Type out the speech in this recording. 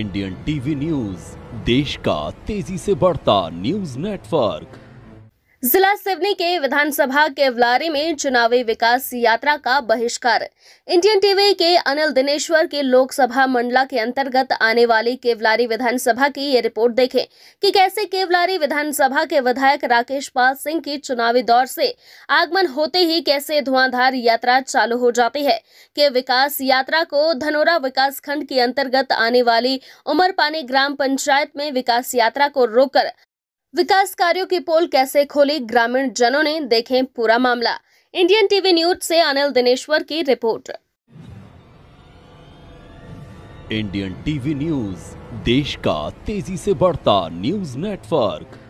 Indian TV news देश का तेजी से बढ़ता न्यूज नेटवर्क जिला सिवनी के विधानसभा केवलारी में चुनावी विकास यात्रा का बहिष्कार इंडियन टीवी के अनिल दिनेश्वर के लोकसभा मंडला के अंतर्गत आने वाली केवलारी विधानसभा की ये रिपोर्ट देखें कि कैसे केवलारी विधानसभा के विधायक राकेश पाल सिंह की चुनावी दौर से आगमन होते ही कैसे धुआंधार यात्रा चालू हो जाती है के विकास यात्रा को धनोरा विकास खंड के अंतर्गत आने वाली उमरपानी ग्राम पंचायत में विकास यात्रा को रोककर विकास कार्यों की पोल कैसे खोली ग्रामीण जनों ने देखे पूरा मामला इंडियन टीवी न्यूज से अनिल दिनेश्वर की रिपोर्ट इंडियन टीवी न्यूज देश का तेजी से बढ़ता न्यूज नेटवर्क